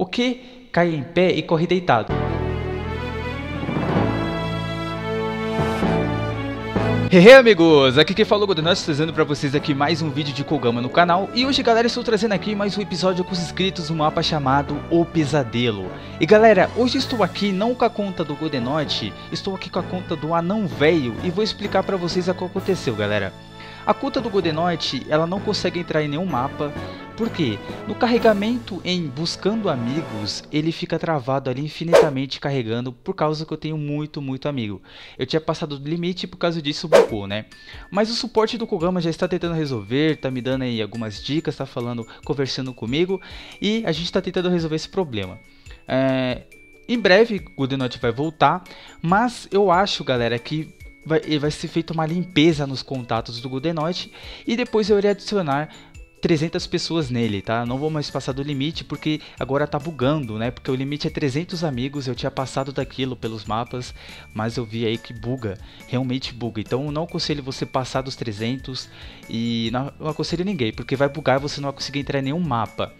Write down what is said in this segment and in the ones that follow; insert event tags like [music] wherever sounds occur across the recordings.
O que cai em pé e corre deitado? Hey amigos, aqui quem falou é Godonós, trazendo pra vocês aqui mais um vídeo de Kogama no canal E hoje galera, estou trazendo aqui mais um episódio com os inscritos, um mapa chamado O Pesadelo E galera, hoje estou aqui não com a conta do Godenote, estou aqui com a conta do Anão Velho E vou explicar pra vocês o que aconteceu galera a conta do Godenoit, ela não consegue entrar em nenhum mapa, porque no carregamento em Buscando Amigos, ele fica travado ali infinitamente carregando por causa que eu tenho muito, muito amigo. Eu tinha passado do limite por causa disso bugou, né? Mas o suporte do Kogama já está tentando resolver, tá me dando aí algumas dicas, tá falando, conversando comigo e a gente está tentando resolver esse problema. É... Em breve, Goodenote vai voltar, mas eu acho, galera, que vai, vai ser feita uma limpeza nos contatos do Goodenote e depois eu irei adicionar 300 pessoas nele, tá? Não vou mais passar do limite porque agora tá bugando, né? Porque o limite é 300 amigos, eu tinha passado daquilo pelos mapas, mas eu vi aí que buga, realmente buga. Então não aconselho você passar dos 300 e não, não aconselho ninguém, porque vai bugar e você não vai conseguir entrar em nenhum mapa.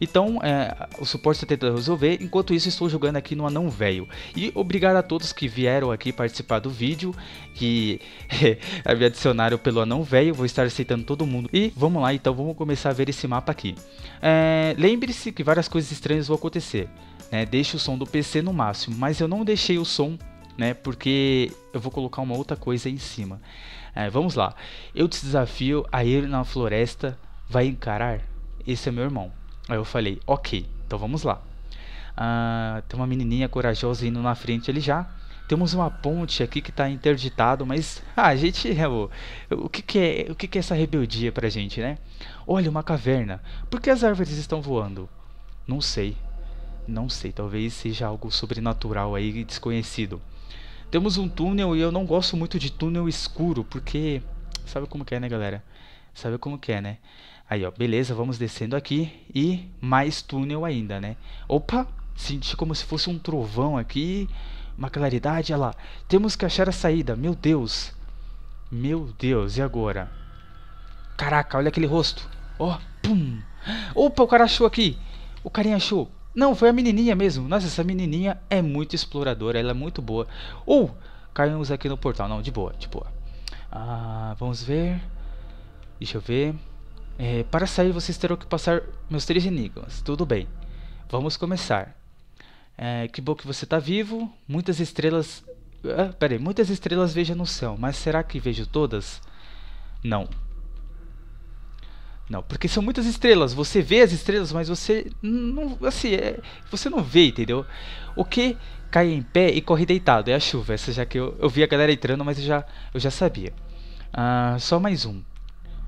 Então, é, o suporte está tentando resolver, enquanto isso estou jogando aqui no anão velho. E obrigado a todos que vieram aqui participar do vídeo, que [laughs] me adicionaram pelo anão velho, vou estar aceitando todo mundo. E vamos lá, então vamos começar a ver esse mapa aqui. É, Lembre-se que várias coisas estranhas vão acontecer. Né? Deixe o som do PC no máximo, mas eu não deixei o som né? Porque eu vou colocar uma outra coisa em cima. É, vamos lá. Eu te desafio a ir na floresta, vai encarar. Esse é meu irmão. Aí eu falei, ok, então vamos lá. Ah, tem uma menininha corajosa indo na frente ali já. Temos uma ponte aqui que está interditado, mas ah, a gente é, o, o que, que é o que, que é essa rebeldia pra gente, né? Olha uma caverna. Por que as árvores estão voando? Não sei, não sei. Talvez seja algo sobrenatural aí desconhecido. Temos um túnel e eu não gosto muito de túnel escuro porque sabe como que é, né, galera? Sabe como que é, né? Aí, ó, beleza, vamos descendo aqui e mais túnel ainda, né? Opa, senti como se fosse um trovão aqui, uma claridade, olha lá. Temos que achar a saída, meu Deus. Meu Deus, e agora? Caraca, olha aquele rosto. Ó, oh, pum. Opa, o cara achou aqui. O carinha achou. Não, foi a menininha mesmo. Nossa, essa menininha é muito exploradora, ela é muito boa. Ou, oh, caímos aqui no portal. Não, de boa, de boa. Ah, vamos ver. Deixa eu ver. É, para sair, vocês terão que passar meus três enigmas. Tudo bem. Vamos começar. É, que bom que você está vivo. Muitas estrelas. Ah, peraí, muitas estrelas vejo no céu, mas será que vejo todas? Não. Não, porque são muitas estrelas. Você vê as estrelas, mas você não, assim, é, você não vê, entendeu? O que cai em pé e corre deitado é a chuva. Essa já que eu, eu vi a galera entrando, mas eu já, eu já sabia. Ah, só mais um.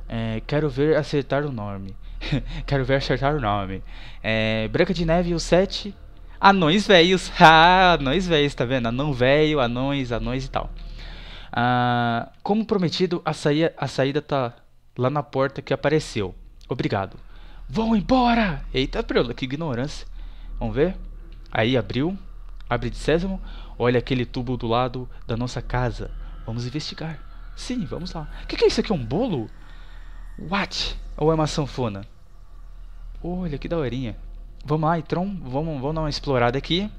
É, quero ver acertar o nome. [laughs] quero ver acertar o nome. É, Branca de Neve e os Sete Anões Velhos. [laughs] ah, anões velhos, tá vendo? Anão velho, anões, anões e tal. Ah, como prometido, a, saia, a saída tá lá na porta que apareceu. Obrigado. Vão embora! Eita, preula, que ignorância. Vamos ver? Aí abriu, abre de sésamo. Olha aquele tubo do lado da nossa casa. Vamos investigar. Sim, vamos lá. O que, que é isso aqui? É um bolo? What? Ou é uma sanfona? Olha, que daorinha. Vamos lá, Tron. Então, vamos, vamos dar uma explorada aqui.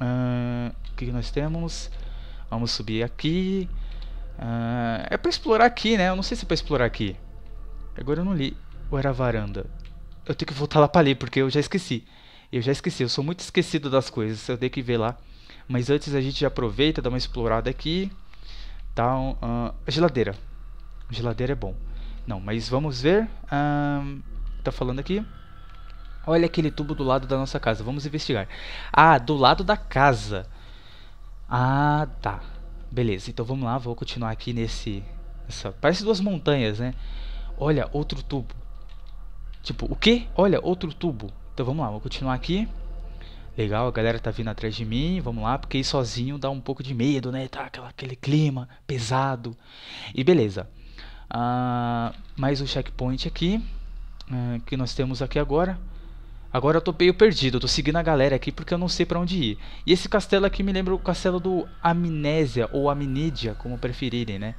Uh, o que, nós temos? Vamos subir aqui. Uh, é pra explorar aqui, né? Eu não sei se é pra explorar aqui. Agora eu não li. Ou era a varanda? Eu tenho que voltar lá pra ler, porque eu já esqueci. Eu já esqueci. Eu sou muito esquecido das coisas. Eu tenho que ver lá. Mas antes a gente aproveita, dá uma explorada aqui. Tá? Uh, geladeira. Geladeira é bom. Não, mas vamos ver. Está falando aqui. Olha aquele tubo do lado da nossa casa. Vamos investigar. Ah, do lado da casa. Ah, tá. Beleza, então vamos lá. Vou continuar aqui nesse... parece duas montanhas, né? Olha, outro tubo. Tipo, o quê? Olha, outro tubo. Então vamos lá, vou continuar aqui. Legal, a galera tá vindo atrás de mim, vamos lá, porque ir sozinho dá um pouco de medo, né? Tá aquela, aquele clima pesado. E beleza. Ah, mais um checkpoint aqui eh, que nós temos aqui agora agora eu tô meio perdido, eu tô seguindo a galera aqui porque eu não sei para onde ir e esse castelo aqui me lembra o castelo do Amnésia ou Amnídia, como preferirem né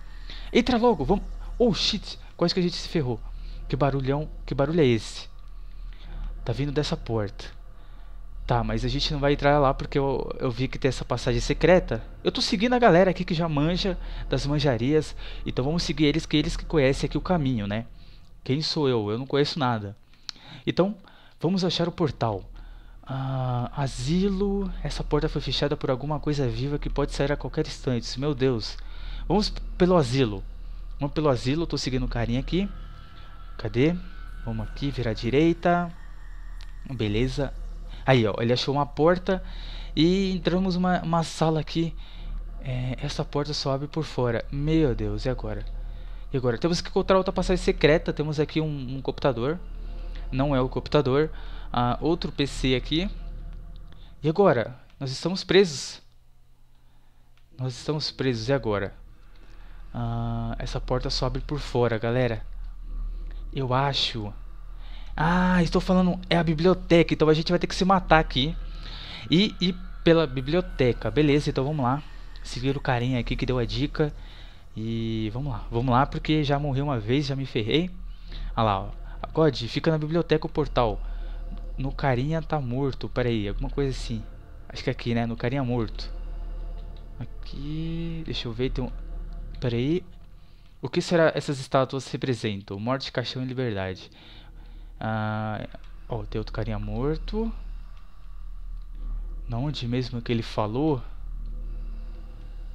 entra logo, vamos oh shit, quase que a gente se ferrou que barulhão, que barulho é esse tá vindo dessa porta Tá, mas a gente não vai entrar lá porque eu, eu vi que tem essa passagem secreta. Eu tô seguindo a galera aqui que já manja das manjarias, então vamos seguir eles que eles que conhecem aqui o caminho, né? Quem sou eu? Eu não conheço nada. Então, vamos achar o portal. Ah, asilo. Essa porta foi fechada por alguma coisa viva que pode sair a qualquer instante. Meu Deus. Vamos pelo asilo. Vamos pelo asilo. tô seguindo o carinha aqui. Cadê? Vamos aqui, virar à direita. Beleza. Aí, ó, ele achou uma porta e entramos uma, uma sala aqui. É, essa porta só abre por fora. Meu Deus, e agora? E agora? Temos que encontrar outra passagem secreta. Temos aqui um, um computador. Não é o computador. Ah, outro PC aqui. E agora? Nós estamos presos. Nós estamos presos, e agora? Ah, essa porta só abre por fora, galera. Eu acho ah, estou falando. É a biblioteca, então a gente vai ter que se matar aqui. E ir pela biblioteca. Beleza, então vamos lá. Seguir o carinha aqui que deu a dica. E vamos lá, vamos lá, porque já morri uma vez, já me ferrei. Ah lá, ó. God, fica na biblioteca o portal. No carinha tá morto, pera aí, alguma coisa assim. Acho que é aqui, né? No carinha morto. Aqui, deixa eu ver, tem um... Pera aí. O que será essas estátuas representam? Morte, caixão e liberdade. Ah, ó, tem outro carinha morto. Na onde mesmo que ele falou?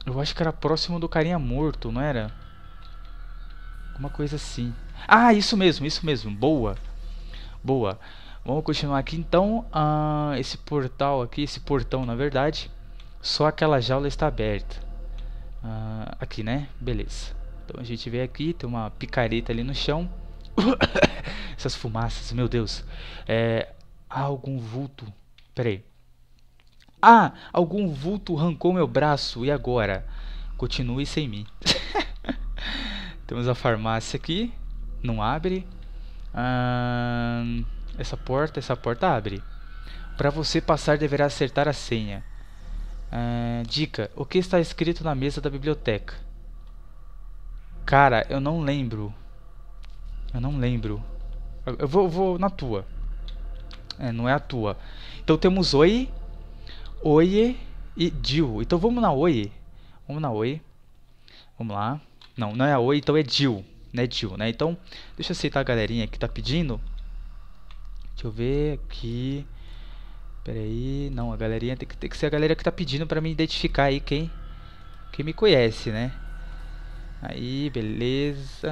Eu acho que era próximo do carinha morto, não era? Uma coisa assim. Ah, isso mesmo, isso mesmo. Boa. Boa. Vamos continuar aqui então. Ah, esse portal aqui, esse portão na verdade, só aquela jaula está aberta. Ah, aqui, né? Beleza. Então a gente vê aqui, tem uma picareta ali no chão. [coughs] essas fumaças, meu Deus. É, há algum vulto. Peraí. Ah, algum vulto arrancou meu braço, e agora? Continue sem mim. [laughs] Temos a farmácia aqui. Não abre. Ah, essa porta, essa porta abre. Para você passar, deverá acertar a senha. Ah, dica: O que está escrito na mesa da biblioteca? Cara, eu não lembro. Eu não lembro. Eu vou, vou na tua. É, não é a tua. Então temos oi, Oi e Jill. Então vamos na oi. Vamos na oi. Vamos lá. Não, não é a oi, então é Jill. Né, Jill, né? Então, deixa eu aceitar a galerinha que tá pedindo. Deixa eu ver aqui. Pera aí. Não, a galerinha tem que, tem que ser a galera que tá pedindo pra me identificar aí quem, quem me conhece, né? Aí, beleza,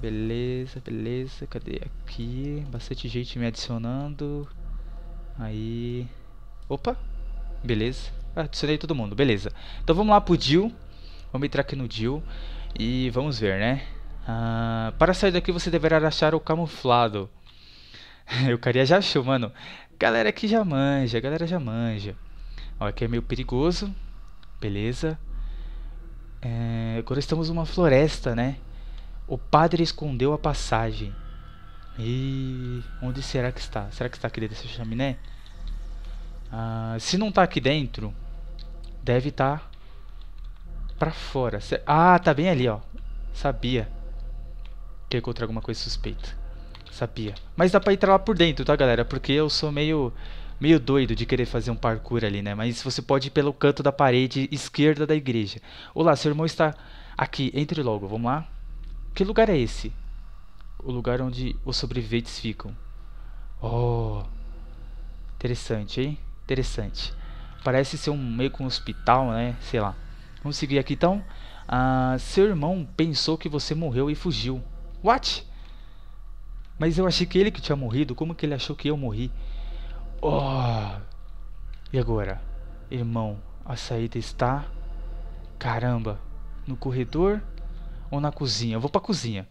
beleza, beleza, cadê aqui? Bastante gente me adicionando. Aí, opa, beleza, ah, adicionei todo mundo, beleza. Então vamos lá pro Jill, vamos entrar aqui no Jill e vamos ver, né? Ah, para sair daqui você deverá achar o camuflado. [laughs] Eu queria já achou, mano. Galera aqui já manja, galera já manja. Ó, aqui é meio perigoso, beleza. É, agora estamos numa floresta, né? O padre escondeu a passagem. E onde será que está? Será que está aqui dentro dessa chaminé? Ah, se não está aqui dentro, deve estar tá para fora. Ah, tá bem ali, ó. Sabia que encontrei alguma coisa suspeita. Sabia. Mas dá para entrar lá por dentro, tá, galera? Porque eu sou meio meio doido de querer fazer um parkour ali, né? Mas você pode ir pelo canto da parede esquerda da igreja. Olá, seu irmão está aqui, entre logo, vamos lá? Que lugar é esse? O lugar onde os sobreviventes ficam. Oh, interessante, hein? Interessante. Parece ser um meio com um hospital, né? Sei lá. Vamos seguir aqui então. Ah, seu irmão pensou que você morreu e fugiu. What? Mas eu achei que ele que tinha morrido. Como que ele achou que eu morri? Oh. E agora? Irmão, a saída está... Caramba. No corredor ou na cozinha? Eu vou pra cozinha.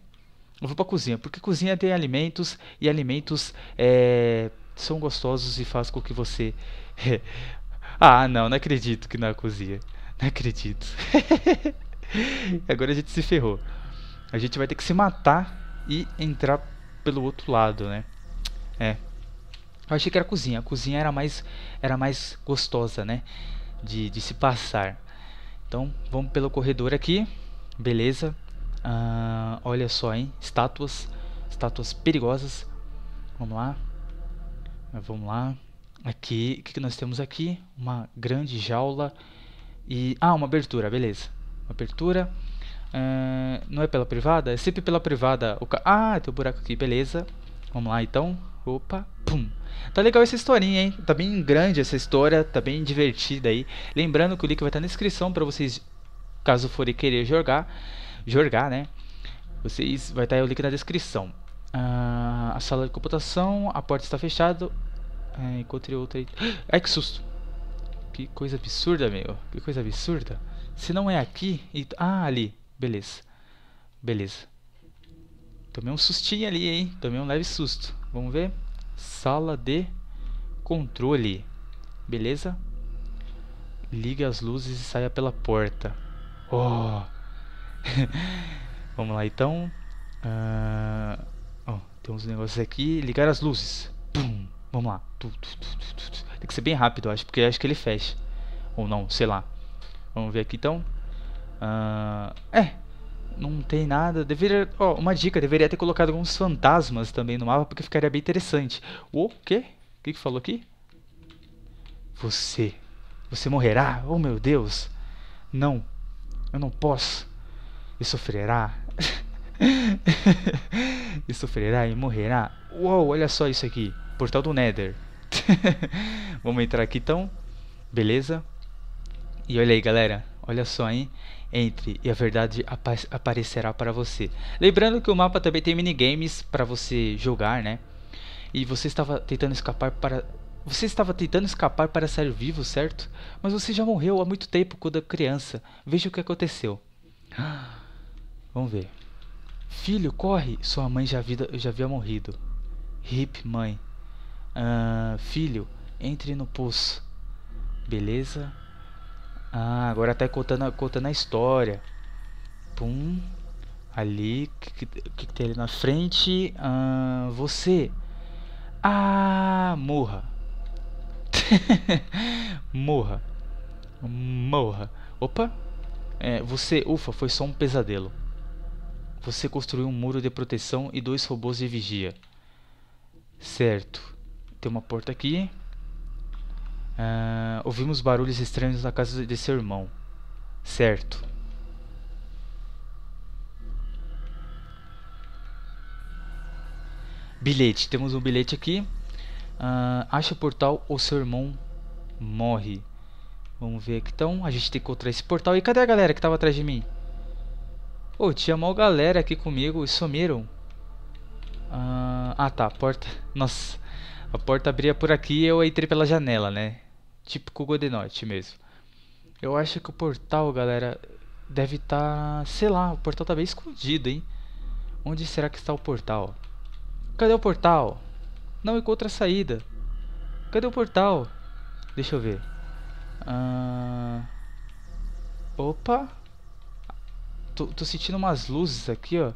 Eu vou pra cozinha, porque cozinha tem alimentos e alimentos é, são gostosos e faz com que você... [laughs] ah, não, não acredito que na cozinha. Não acredito. [laughs] agora a gente se ferrou. A gente vai ter que se matar e entrar pelo outro lado, né? É, eu achei que era a cozinha. A cozinha era mais, era mais gostosa, né? De, de se passar. Então, vamos pelo corredor aqui. Beleza. Ah, olha só, hein? Estátuas. Estátuas perigosas. Vamos lá. Vamos lá. Aqui, o que, que nós temos aqui? Uma grande jaula. E, ah, uma abertura, beleza. Uma abertura. Uh, não é pela privada? É sempre pela privada. O ca... Ah, tem um buraco aqui, beleza. Vamos lá então. Opa, pum. Tá legal essa historinha, hein? Tá bem grande essa história, tá bem divertida aí. Lembrando que o link vai estar tá na descrição para vocês, caso forem querer jogar, jogar, né? Vocês vai estar tá o link na descrição. Ah, a sala de computação, a porta está fechada. É, encontrei outra aí. [gasps] Ai que susto! Que coisa absurda, meu. Que coisa absurda. Se não é aqui. E... Ah, ali. Beleza. Beleza. Tomei um sustinho ali, hein? Tomei um leve susto. Vamos ver? Sala de controle. Beleza? Liga as luzes e saia pela porta. Oh! [laughs] Vamos lá então. Uh... Oh, tem uns negócios aqui. Ligar as luzes. Pum. Vamos lá. Tem que ser bem rápido, acho, porque acho que ele fecha. Ou não, sei lá. Vamos ver aqui então. Uh... É, não tem nada. Deveria, ó, uma dica, deveria ter colocado alguns fantasmas também no mapa, porque ficaria bem interessante. O quê? O que que falou aqui? Você. Você morrerá? Oh, meu Deus. Não. Eu não posso. E sofrerá. [laughs] e sofrerá e morrerá. Uou, olha só isso aqui. Portal do Nether. [laughs] Vamos entrar aqui então. Beleza? E olha aí, galera. Olha só, hein? Entre e a verdade aparecerá para você. Lembrando que o mapa também tem minigames para você jogar, né? E você estava tentando escapar para você estava tentando escapar para sair vivo, certo? Mas você já morreu há muito tempo quando criança. Veja o que aconteceu. [gasps] Vamos ver. Filho, corre! Sua mãe já, vida, já havia morrido. Hip, mãe. Uh, filho, entre no poço. Beleza? Ah, agora tá contando, contando a história. Pum. Ali, o que, que, tem ali na frente? Ah, você. Ah, morra. [laughs] morra. Morra. Opa. É, você, ufa, foi só um pesadelo. Você construiu um muro de proteção e dois robôs de vigia. Certo. Tem uma porta aqui. Ah, ouvimos barulhos estranhos na casa de seu irmão. Certo. Bilhete. Temos um bilhete aqui. Ah, acha o portal ou seu irmão morre. Vamos ver aqui então. A gente tem que encontrar esse portal. E cadê a galera que estava atrás de mim? Pô, oh, tinha mal galera aqui comigo e sumiram. Ah, ah tá. Porta. Nossa. A porta abria por aqui e eu entrei pela janela, né? Típico Godenote mesmo. Eu acho que o portal, galera, deve estar... Tá, sei lá, o portal tá bem escondido, hein? Onde será que está o portal? Cadê o portal? Não encontro a saída. Cadê o portal? Deixa eu ver. Ah... Opa! Tô, tô, sentindo umas luzes aqui, ó.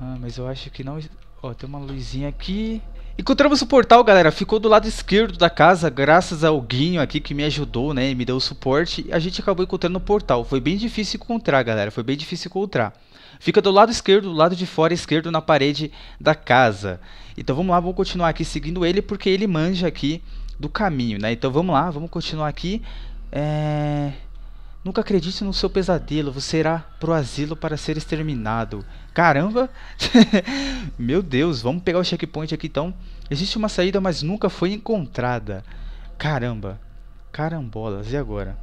Ah, mas eu acho que não... Ó, tem uma luzinha aqui. Encontramos o portal, galera. Ficou do lado esquerdo da casa, graças ao Guinho aqui que me ajudou, né? Me deu suporte. A gente acabou encontrando o portal. Foi bem difícil encontrar, galera. Foi bem difícil encontrar. Fica do lado esquerdo, do lado de fora esquerdo, na parede da casa. Então vamos lá, vamos continuar aqui seguindo ele, porque ele manja aqui do caminho, né? Então vamos lá, vamos continuar aqui. É... Nunca acredite no seu pesadelo, você irá pro asilo para ser exterminado. Caramba! [laughs] Meu Deus, vamos pegar o checkpoint aqui então. Existe uma saída, mas nunca foi encontrada. Caramba! Carambolas, e agora?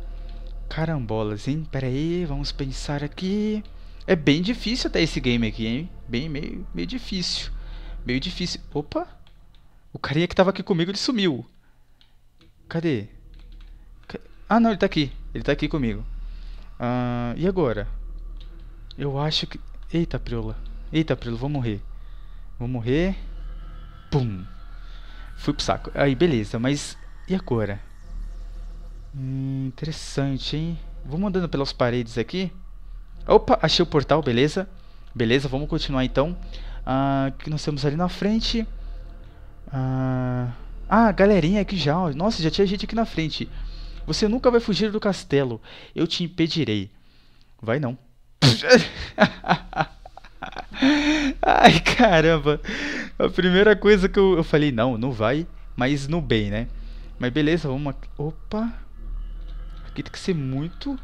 Carambolas, hein? Pera aí, vamos pensar aqui. É bem difícil até esse game aqui, hein? Bem, meio, meio difícil. Meio difícil. Opa! O carinha que tava aqui comigo, ele sumiu. Cadê? Ah, não, ele tá aqui. Ele tá aqui comigo. Ah, e agora? Eu acho que... Eita, Priola. Eita, Priola, vou morrer. Vou morrer. Pum. Fui pro saco. Aí, beleza. Mas e agora? Hum, interessante, hein? Vou mandando pelas paredes aqui. Opa, achei o portal, beleza. Beleza, vamos continuar então. Ah, o que nós temos ali na frente? Ah, ah galerinha aqui já. Nossa, já tinha gente aqui na frente. Você nunca vai fugir do castelo. Eu te impedirei. Vai não. [laughs] Ai, caramba. A primeira coisa que eu, eu falei, não, não vai, mas no bem, né? Mas beleza, vamos... Opa. Aqui tem que ser muito...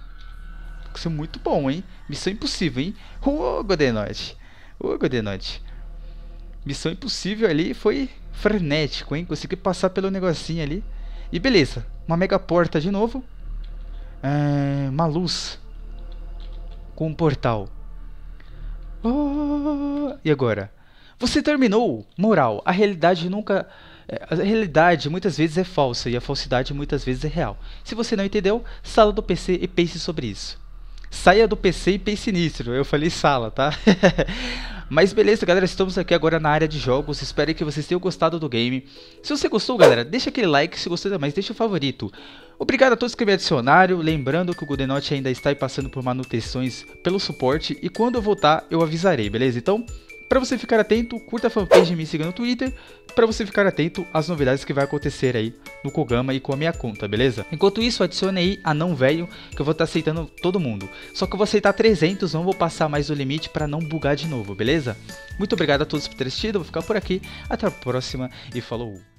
Tem que ser muito bom, hein? Missão impossível, hein? Ô, oh, Godenote. Ô, oh, Godenote. Missão impossível ali foi frenético, hein? Consegui passar pelo negocinho ali. E beleza. Uma mega porta de novo. É, uma luz. Com um portal. Oh, e agora? Você terminou! Moral, a realidade nunca. É, a realidade muitas vezes é falsa e a falsidade muitas vezes é real. Se você não entendeu, sala do PC e pense sobre isso. Saia do PC e pense nisso. Eu falei sala, tá? [laughs] Mas beleza, galera, estamos aqui agora na área de jogos. Espero que vocês tenham gostado do game. Se você gostou, galera, deixa aquele like. Se gostou ainda mais, deixa o favorito. Obrigado a todos que me adicionaram. Lembrando que o Goodenote ainda está passando por manutenções pelo suporte. E quando eu voltar, eu avisarei, beleza? Então, para você ficar atento, curta a fanpage e me siga no Twitter, para você ficar atento às novidades que vai acontecer aí no Kogama e com a minha conta, beleza? Enquanto isso, adicione aí a não velho, que eu vou estar tá aceitando todo mundo. Só que eu vou aceitar 300, não vou passar mais o limite para não bugar de novo, beleza? Muito obrigado a todos por ter assistido, vou ficar por aqui, até a próxima e falou!